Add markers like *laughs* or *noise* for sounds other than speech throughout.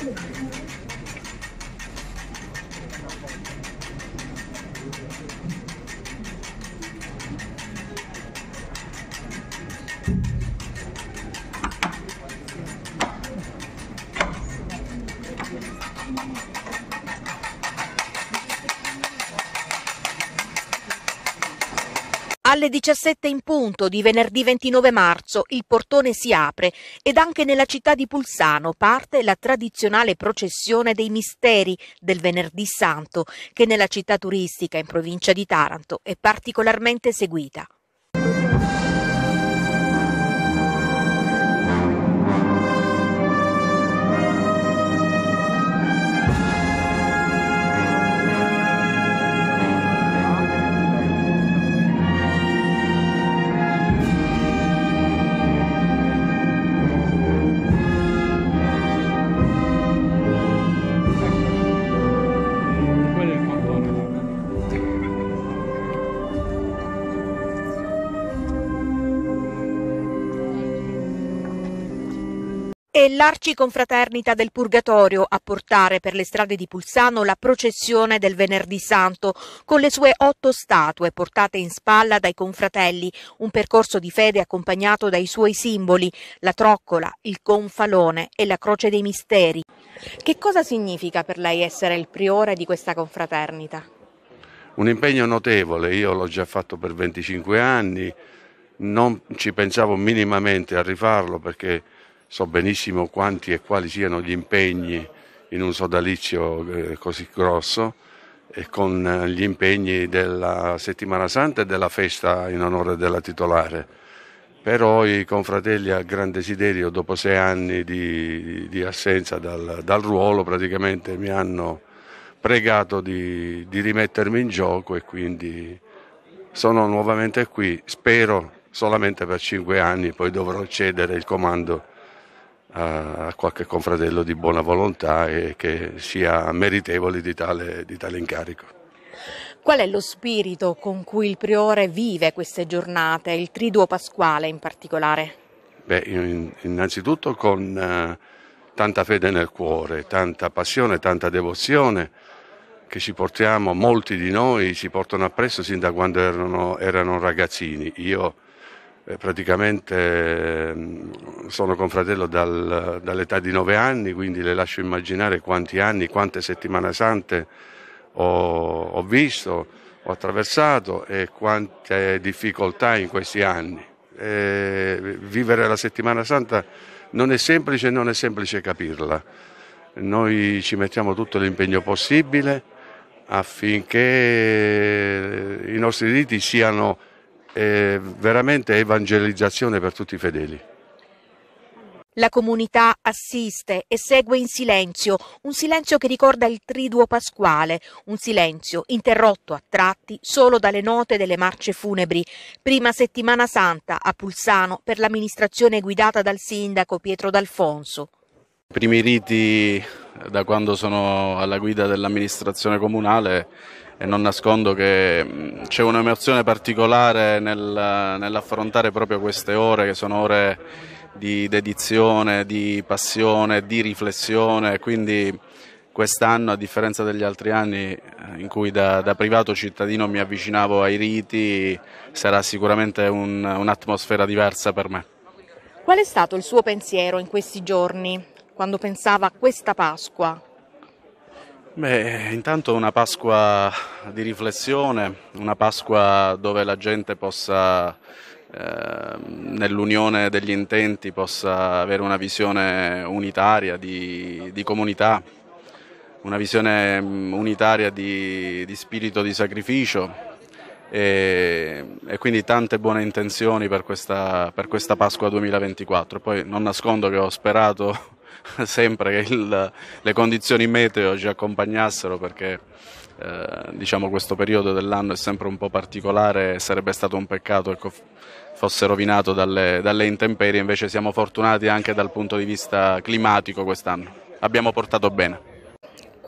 Terus, Alle 17 in punto di venerdì 29 marzo il portone si apre ed anche nella città di Pulsano parte la tradizionale processione dei misteri del venerdì santo che nella città turistica in provincia di Taranto è particolarmente seguita. è l'Arciconfraternita del Purgatorio a portare per le strade di Pulsano la processione del Venerdì Santo, con le sue otto statue portate in spalla dai confratelli, un percorso di fede accompagnato dai suoi simboli, la troccola, il confalone e la croce dei misteri. Che cosa significa per lei essere il priore di questa confraternita? Un impegno notevole, io l'ho già fatto per 25 anni, non ci pensavo minimamente a rifarlo perché so benissimo quanti e quali siano gli impegni in un sodalizio eh, così grosso e con eh, gli impegni della settimana santa e della festa in onore della titolare. Però i confratelli a gran desiderio, dopo sei anni di, di assenza dal, dal, ruolo, praticamente mi hanno pregato di, di rimettermi in gioco e quindi sono nuovamente qui, spero solamente per cinque anni, poi dovrò cedere il comando a qualche confratello di buona volontà e che sia meritevole di tale, di tale incarico. Qual è lo spirito con cui il priore vive queste giornate, il triduo pasquale in particolare? Beh, innanzitutto con eh, tanta fede nel cuore, tanta passione, tanta devozione che ci portiamo, molti di noi ci portano appresso sin da quando erano, erano ragazzini. Io eh, praticamente ehm, sono confratello dal, dall'età di nove anni, quindi le lascio immaginare quanti anni, quante settimane sante ho, ho visto, ho attraversato e quante difficoltà in questi anni. E eh, vivere la settimana santa non è semplice e non è semplice capirla. Noi ci mettiamo tutto l'impegno possibile affinché eh, i nostri riti siano è veramente evangelizzazione per tutti i fedeli. La comunità assiste e segue in silenzio, un silenzio che ricorda il triduo pasquale, un silenzio interrotto a tratti solo dalle note delle marce funebri. Prima settimana santa a Pulsano per l'amministrazione guidata dal sindaco Pietro D'Alfonso. I primi riti da quando sono alla guida dell'amministrazione comunale e non nascondo che mm, c'è un'emozione particolare nel, nell'affrontare proprio queste ore che sono ore di dedizione, di passione, di riflessione, quindi quest'anno a differenza degli altri anni eh, in cui da, da privato cittadino mi avvicinavo ai riti sarà sicuramente un, un'atmosfera diversa per me. Qual è stato il suo pensiero in questi giorni quando pensava a questa Pasqua, Beh, intanto una Pasqua di riflessione, una Pasqua dove la gente possa, eh, nell'unione degli intenti, possa avere una visione unitaria di, di comunità, una visione unitaria di, di spirito di sacrificio e, e, quindi tante buone intenzioni per questa, per questa Pasqua 2024. Poi non nascondo che ho sperato *laughs* sempre che il, le condizioni meteo ci accompagnassero perché eh, diciamo questo periodo dell'anno è sempre un po' particolare e sarebbe stato un peccato ecco, fosse rovinato dalle, dalle intemperie, invece siamo fortunati anche dal punto di vista climatico quest'anno, abbiamo portato bene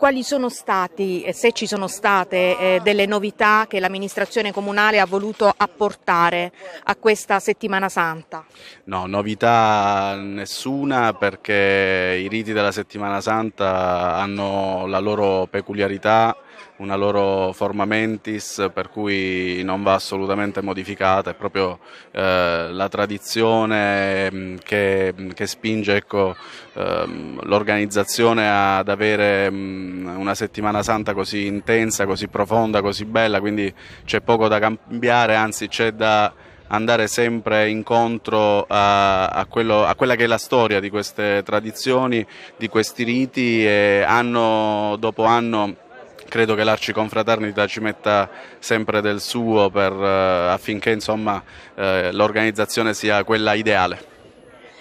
quali sono stati e eh, se ci sono state eh, delle novità che l'amministrazione comunale ha voluto apportare a questa settimana santa? No, novità nessuna perché i riti della settimana santa hanno la loro peculiarità una loro forma mentis per cui non va assolutamente modificata, è proprio eh, la tradizione mm, che, mm, che spinge ecco, ehm, l'organizzazione ad avere mh, mm, una settimana santa così intensa, così profonda, così bella, quindi c'è poco da cambiare, anzi c'è da andare sempre incontro a, a, quello, a, quella che è la storia di queste tradizioni, di questi riti e anno dopo anno credo che l'arciconfraternita ci metta sempre del suo per, eh, affinché insomma, eh, l'organizzazione sia quella ideale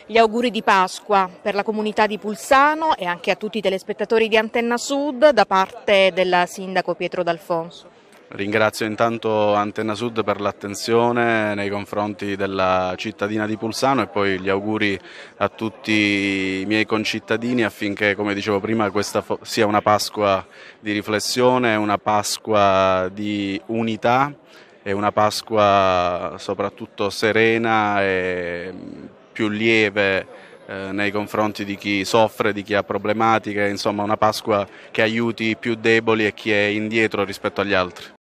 gli auguri di Pasqua per la comunità di Pulsano e anche a tutti i telespettatori di Antenna Sud da parte del sindaco Pietro D'Alfonso. Ringrazio intanto Antenna Sud per l'attenzione nei confronti della cittadina di Pulsano e poi gli auguri a tutti i miei concittadini affinché, come dicevo prima, questa sia una Pasqua di riflessione, una Pasqua di unità e una Pasqua soprattutto serena e mm, più lieve eh, nei confronti di chi soffre, di chi ha problematiche, insomma una Pasqua che aiuti i più deboli e chi è indietro rispetto agli altri.